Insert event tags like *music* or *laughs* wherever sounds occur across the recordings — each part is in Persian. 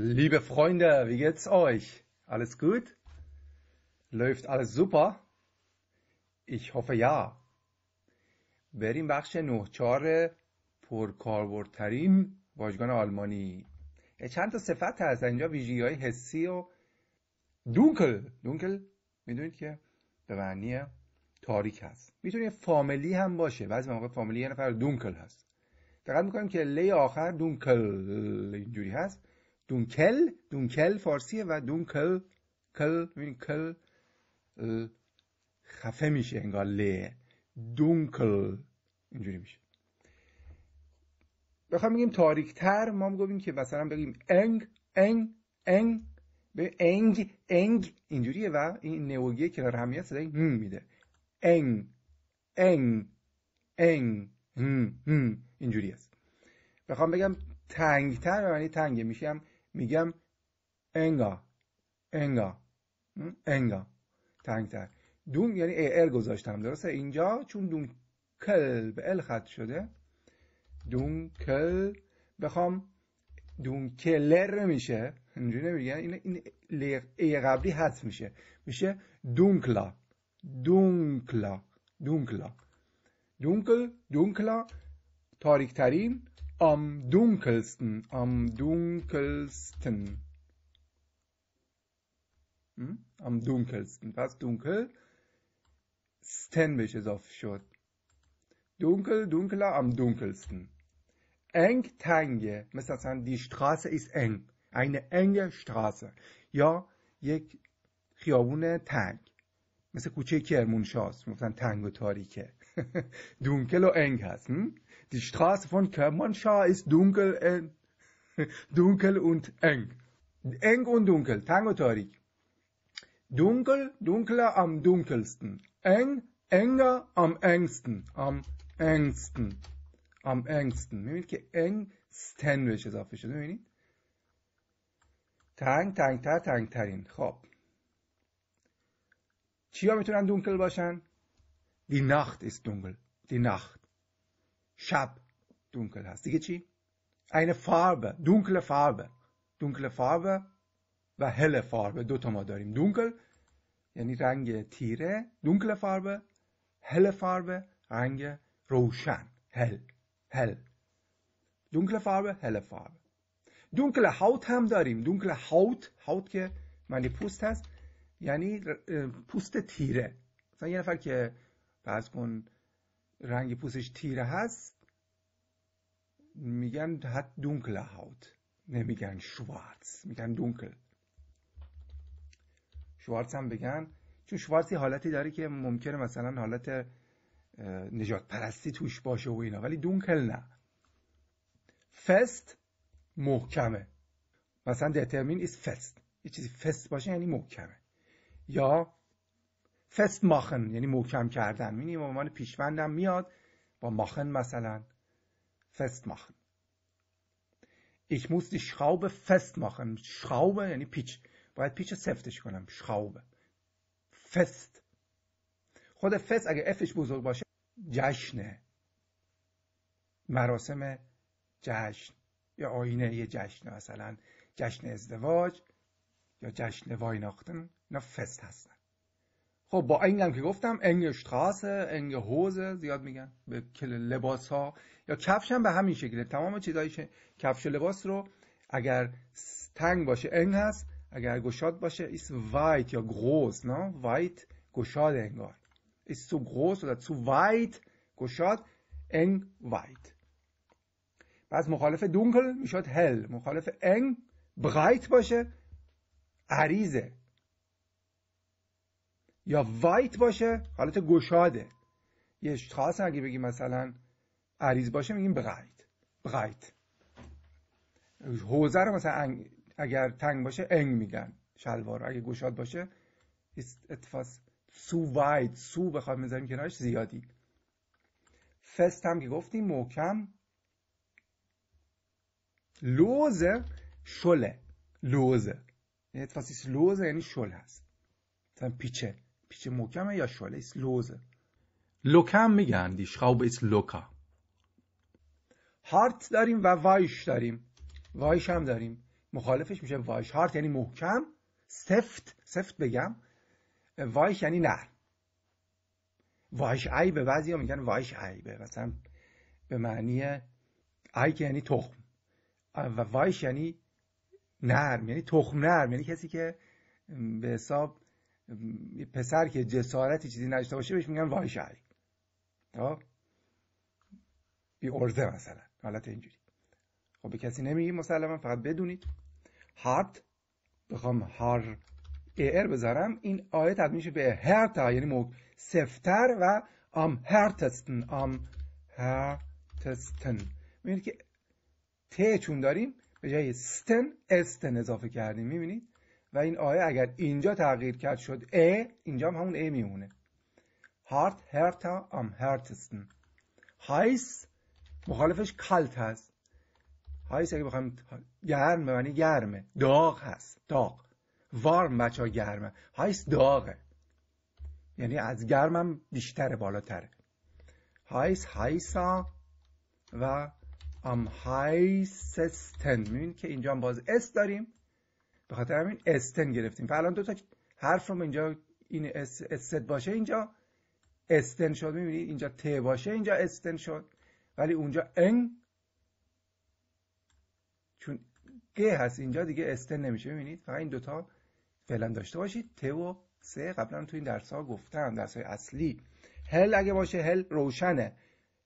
Liebe Freunde, wie geht's euch? Alles gut? Läuft alles super? Ich hoffe ja. بریم بخش نهچار پرکاربردترین واژگان آلمانی چند تا صفت هست اینجا ویژگی های حسی و دونکل دونکل میدونید که به معنی تاریک هست میتونه فاملی هم باشه بعضی موقع فاملی یه نفر دونکل هست دقت میکنیم که لی آخر دونکل اینجوری هست دونکل دونکل فارسیه و دونکل کل کل خفه میشه انگار ل دونکل اینجوری میشه بخوام بگیم تر ما میگویم که مثلا بگیم انگ انگ انگ به انگ انگ اینجوریه و این نوگیه کنار همیت صدای هم میده انگ انگ انگ هم هم اینجوری است بخوام بگم تنگتر یعنی تنگه میشم میگم انگا انگا انگا تنگتر دون یعنی ار گذاشتم درسته اینجا چون دون کل به ال خط شده دون کل بخوام دون کلر میشه اینجوری نمیگن یعنی این این ای قبلی حذف میشه میشه دونکلا دونکلا دونکلا دونکل دونکلا تاریک ترین Am dunkelsten, am dunkelsten. Hm? Am dunkelsten. Was dunkel? Sten mich auf Short. Dunkel, dunkler, am dunkelsten. Eng, tange, tenge. Mesela sen, die Straße ist eng. Eine enge Straße. Ja, یک خیابون تنگ مثل کوچه کرمونشاست مثلا تنگ و تاریکه *laughs* دونکل و انگ هست دی شتراس فون کرمونشا است دونکل ان *laughs* دونکل و انگ انگ و دونکل تنگ و تاریک دونکل دونکل ام دونکلستن انگ انگا ام انگستن ام انگستن ام انگستن میبینید که انگ ستن بهش اضافه شده میبینید تنگ تنگ تر تنگ ترین خب چیا میتونن دونکل باشن؟ دی نخت است دونکل دی نخت شب دونکل هست دیگه چی؟ این فاربه دونکل فاربه دونکل فاربه و هل فاربه دو تا ما داریم دونکل یعنی رنگ تیره دونکل فاربه هل فاربه رنگ روشن هل هل دونکل فاربه هل فاربه دونکل هاوت هم داریم دونکل هاوت هاوت که معنی پوست هست یعنی پوست تیره مثلا یه نفر که فرض کن رنگ پوستش تیره هست میگن حد دونکل هاوت نمیگن شوارتز. میگن دونکل شوارتز هم بگن چون یه حالتی داره که ممکنه مثلا حالت نجات پرستی توش باشه و اینا ولی دونکل نه فست محکمه مثلا دترمین ایز فست یه چیزی فست باشه یعنی محکمه یا فست ماخن یعنی محکم کردن این یعنی به عنوان پیشوندم میاد با ماخن مثلا فست ماخن ich muss die Schraube festmachen. Schraube یعنی پیچ. باید پیچ سفتش کنم. Schraube. فست. خود فست اگه افش بزرگ باشه جشنه. مراسم جشن یا آینه یه جشن مثلا جشن ازدواج یا جشن وایناختن اینا فست هستن خب با انگ هم که گفتم انگ شتراسه انگ هوزه زیاد میگن به کل لباس ها یا کفش هم به همین شکله تمام چیزایی که کفش و لباس رو اگر تنگ باشه انگ هست اگر گشاد باشه ایس وایت یا گروز نه وایت گشاد انگار ایس تو گروز یا تو وایت گشاد انگ وایت پس مخالف دونکل میشد هل مخالف انگ برایت باشه عریزه. یا وایت باشه حالت گشاده یه اشخاص اگه بگیم مثلا عریض باشه میگیم بغایت بغایت حوزه رو مثلا اگر تنگ باشه انگ میگن شلوار اگه گشاد باشه اتفاس سو واید سو بخواد میذاریم کنارش زیادی فست هم که گفتیم محکم لوزه شله لوزه اتفاسیس لوزه یعنی شل هست مثلا پیچه محکمه یا یا ایست لوزه لوکم میگن دیشخاب ایس لوکا هارت داریم و وایش داریم وایش هم داریم مخالفش میشه وایش هارت یعنی محکم سفت سفت بگم وایش یعنی نر وایش ای به بعضی ها میگن وایش عیبه مثلا به معنی ای که یعنی تخم و وایش یعنی نرم یعنی تخم نرم یعنی کسی که به حساب پسر که جسارتی چیزی نداشته باشه بهش میگن وای شهری خب؟ بی ارزه مثلا حالت اینجوری خب به کسی نمیگی مسلما فقط بدونید هارت بخوام هار ایر بذارم این آیه تبدیل میشه به هرتا یعنی مو سفتر و ام هرتستن ام هرتستن میبینید که ته چون داریم به جای ستن استن اضافه کردیم میبینید این آیه اگر اینجا تغییر کرد شد ا اینجا همون ا میمونه هارت هرتا ام هرتستن هایس مخالفش کالت هست هایس اگه بخوایم گرم یعنی گرمه داغ هست داغ وارم بچه گرمه هایس داغه یعنی از گرمم بیشتره بالاتره هایس هایسا و ام هایسستن میبینید که اینجا باز اس داریم به خاطر همین استن گرفتیم فعلا دو تا حرف رو اینجا این استد باشه اینجا استن شد میبینید اینجا ت باشه اینجا استن شد ولی اونجا ان چون گ هست اینجا دیگه استن نمیشه می‌بینید. فقط این دوتا فعلا داشته باشید ت و س قبلا تو این درس ها گفتم درس های اصلی هل اگه باشه هل روشنه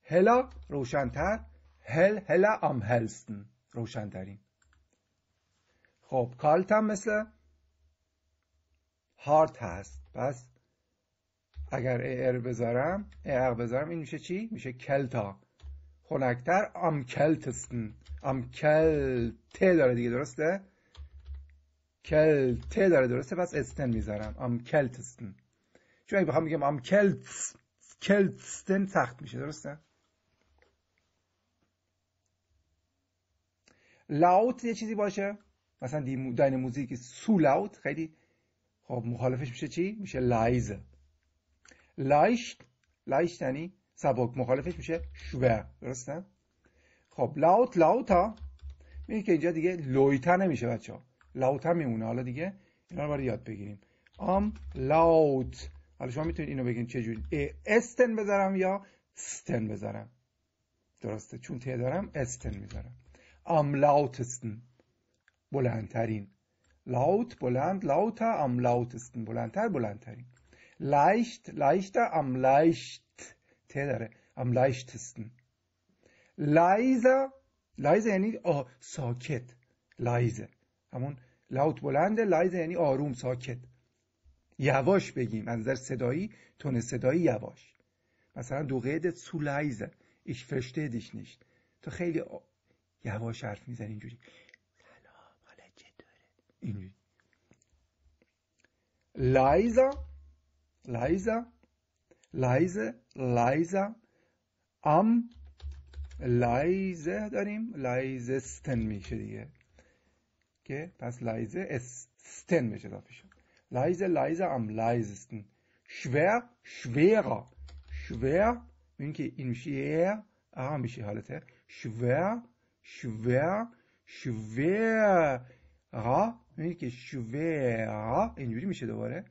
هلا روشنتر هل هلا ام هلستن روشنترین خب کالت هم مثل هارت هست پس اگر ار بذارم اق بذارم این میشه چی؟ میشه کلتا خونکتر خب، ام کلتستن ام کلت داره دیگه درسته؟ کلت داره درسته پس استن میذارم ام کلتستن چون اگه بخوام بگم ام کلت کلتستن سخت میشه درسته؟ لاوت یه چیزی باشه مثلا دی داین موزیک سو لاوت خیلی خب مخالفش میشه چی میشه لایز لایشت لایشت یعنی سبک مخالفش میشه شوه درسته خب لاوت لاوتا میگه که اینجا دیگه لویتا نمیشه بچه ها لاوتا میمونه حالا دیگه اینا رو باید یاد بگیریم ام لاوت حالا شما میتونید اینو بگین چجوری استن بذارم یا ستن بذارم درسته چون ته دارم استن میذارم ام لاوتستن بلندترین لاوت بلند لاوتا ام لاوتستن بلندتر بلندترین لایشت leichter ام لایشت ته داره ام لایشتستن لایزا لایزه یعنی آه ساکت لایزه همون لاوت بلنده لایزه یعنی آروم ساکت یواش بگیم از نظر صدایی تون صدایی یواش مثلا دو قید سو لایزا ایش فرشته دیش نیشت تو خیلی آ... یواش حرف میزنی اینجوری leiser, leiser, leise, leiser, am لایزه داریم لایزستن میشه دیگه که پس لایزه استن میشه اضافه شد لایزه لایزه am leisesten را میبینید که شوه اینجوری میشه دوباره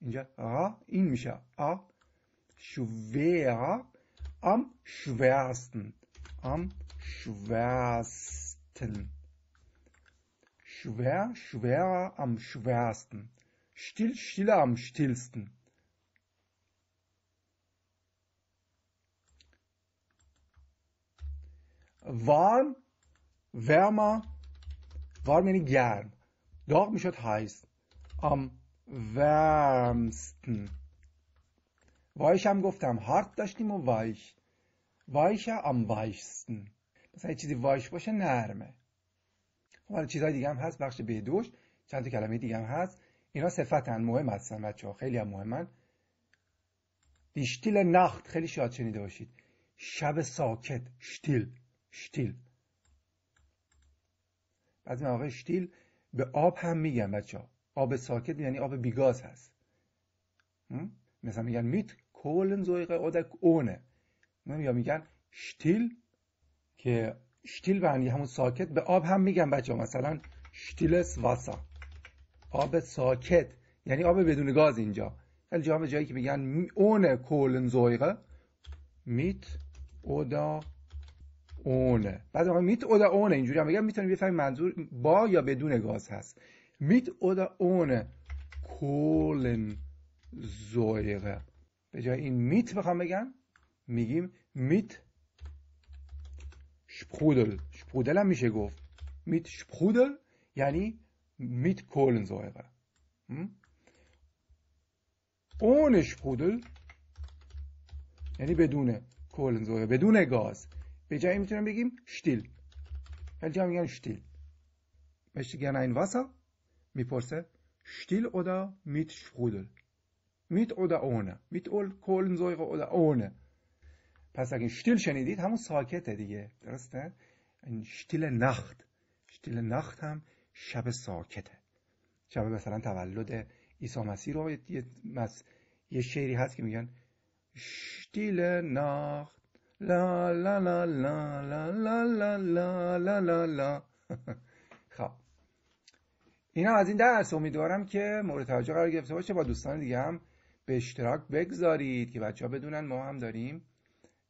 اینجا را این میشه آ شوه am schwersten am schwersten schwer schwerer am schwersten still stiller am stillsten warm wärmer وارم یعنی گرم داغ میشد هایس ام ورمستن وایش هم گفتم هارت داشتیم و وایش وایش آم وایشستن مثلا چیزی وایش باشه نرمه خب حالا چیزهای دیگه هم هست بخش بهدوش چند تا کلمه دیگه هم هست اینا صفتن مهم هستن بچه ها خیلی هم مهمن دیشتیل نخت خیلی شاد شنیده باشید شب ساکت شتیل شتیل از این آقای شتیل به آب هم میگن بچه آب ساکت یعنی آب بیگاز هست مثلا میگن میت کولن زویقه اودک اونه یا میگن شتیل که شتیل به همون ساکت به آب هم میگن بچه مثلا شتیلس واسا آب ساکت یعنی آب بدون گاز اینجا خیلی جایی که میگن اون کولن زویقه میت اودا اونه بعد میت اودا اونه اینجوری هم میتونیم بفهمیم منظور با یا بدون گاز هست میت اودا اون کولن زویغه به جای این میت بخوام بگم میگیم میت شپرودل شپرودل هم میشه گفت میت شپودل یعنی میت کولن زویغه اون شپودل یعنی بدونه کولن زویغه بدون گاز به جایی میتونیم بگیم شتیل هر جایی میگن شتیل مشتی گنا این واسا میپرسه شتیل اودا میت شخودل میت اودا اونه میت اول کلن زویق اودا اونه پس اگه شتیل شنیدید همون ساکته دیگه درسته این شتیل نخت شتیل نخت هم شب ساکته شب مثلا تولد عیسی مسیح رو یه, مس... یه شعری هست که میگن شتیل نخت La la la la la la la la *laughs* خب اینا از این درس امیدوارم که مورد توجه قرار گرفته باشه با دوستان دیگه هم به اشتراک بگذارید که بچه ها بدونن ما هم داریم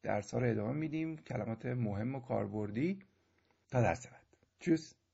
درس ها رو ادامه میدیم کلمات مهم و کاربردی تا درس بعد